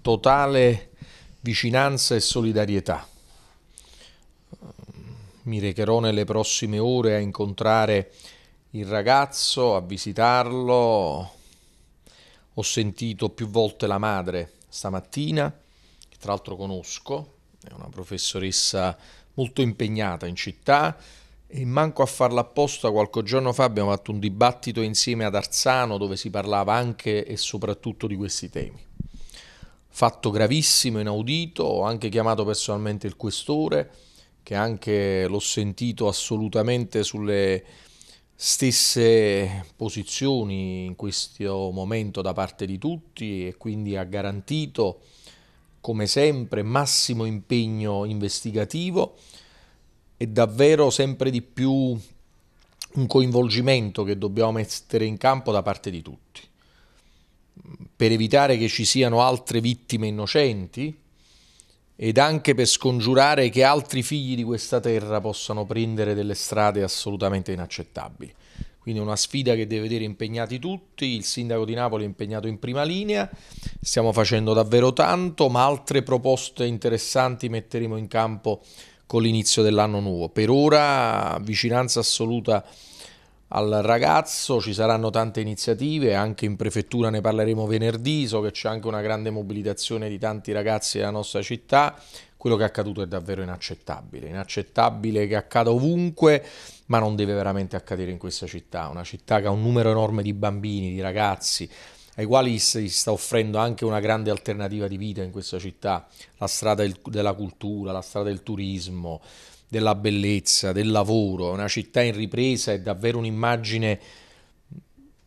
totale vicinanza e solidarietà. Mi recherò nelle prossime ore a incontrare il ragazzo, a visitarlo. Ho sentito più volte la madre stamattina, che tra l'altro conosco, è una professoressa molto impegnata in città e manco a farla apposta qualche giorno fa abbiamo fatto un dibattito insieme ad Arzano dove si parlava anche e soprattutto di questi temi fatto gravissimo, inaudito, ho anche chiamato personalmente il questore, che anche l'ho sentito assolutamente sulle stesse posizioni in questo momento da parte di tutti e quindi ha garantito come sempre massimo impegno investigativo e davvero sempre di più un coinvolgimento che dobbiamo mettere in campo da parte di tutti per evitare che ci siano altre vittime innocenti ed anche per scongiurare che altri figli di questa terra possano prendere delle strade assolutamente inaccettabili. Quindi una sfida che deve vedere impegnati tutti, il sindaco di Napoli è impegnato in prima linea, stiamo facendo davvero tanto, ma altre proposte interessanti metteremo in campo con l'inizio dell'anno nuovo. Per ora vicinanza assoluta al ragazzo, ci saranno tante iniziative, anche in prefettura ne parleremo venerdì, so che c'è anche una grande mobilitazione di tanti ragazzi della nostra città, quello che è accaduto è davvero inaccettabile, inaccettabile che accada ovunque, ma non deve veramente accadere in questa città, una città che ha un numero enorme di bambini, di ragazzi, ai quali si sta offrendo anche una grande alternativa di vita in questa città, la strada della cultura, la strada del turismo, della bellezza, del lavoro, una città in ripresa, è davvero un'immagine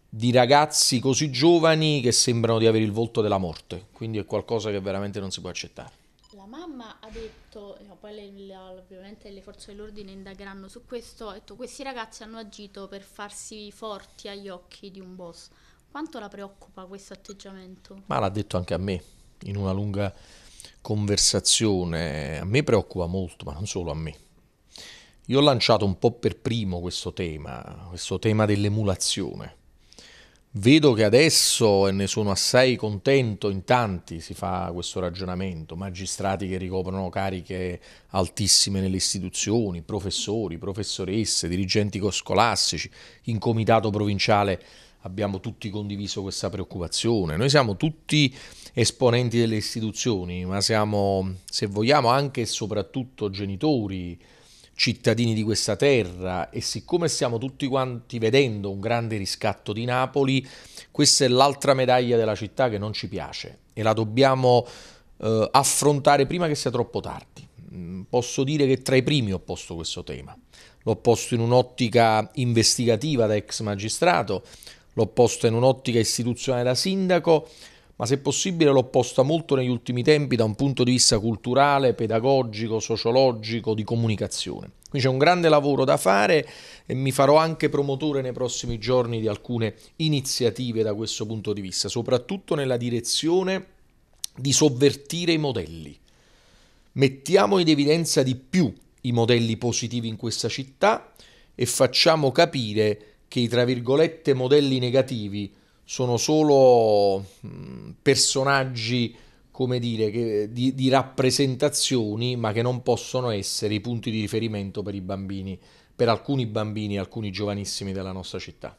di ragazzi così giovani che sembrano di avere il volto della morte, quindi è qualcosa che veramente non si può accettare. La mamma ha detto, eh, no, poi le, le, ovviamente le forze dell'ordine indagheranno su questo, ha detto questi ragazzi hanno agito per farsi forti agli occhi di un boss. Quanto la preoccupa questo atteggiamento? Ma l'ha detto anche a me, in una lunga conversazione. A me preoccupa molto, ma non solo a me. Io ho lanciato un po' per primo questo tema, questo tema dell'emulazione. Vedo che adesso, e ne sono assai contento, in tanti si fa questo ragionamento, magistrati che ricoprono cariche altissime nelle istituzioni, professori, professoresse, dirigenti scolastici, in comitato provinciale abbiamo tutti condiviso questa preoccupazione. Noi siamo tutti esponenti delle istituzioni, ma siamo, se vogliamo, anche e soprattutto genitori, cittadini di questa terra e siccome stiamo tutti quanti vedendo un grande riscatto di Napoli, questa è l'altra medaglia della città che non ci piace e la dobbiamo eh, affrontare prima che sia troppo tardi. Mm, posso dire che tra i primi ho posto questo tema. L'ho posto in un'ottica investigativa da ex magistrato, l'ho posto in un'ottica istituzionale da sindaco, ma se possibile l'ho posta molto negli ultimi tempi da un punto di vista culturale, pedagogico, sociologico, di comunicazione. Quindi c'è un grande lavoro da fare e mi farò anche promotore nei prossimi giorni di alcune iniziative da questo punto di vista, soprattutto nella direzione di sovvertire i modelli. Mettiamo in evidenza di più i modelli positivi in questa città e facciamo capire che i tra virgolette modelli negativi sono solo mm, personaggi, come dire, che, di, di, rappresentazioni, ma che non possono essere i punti di riferimento per i bambini, per alcuni bambini, alcuni giovanissimi della nostra città.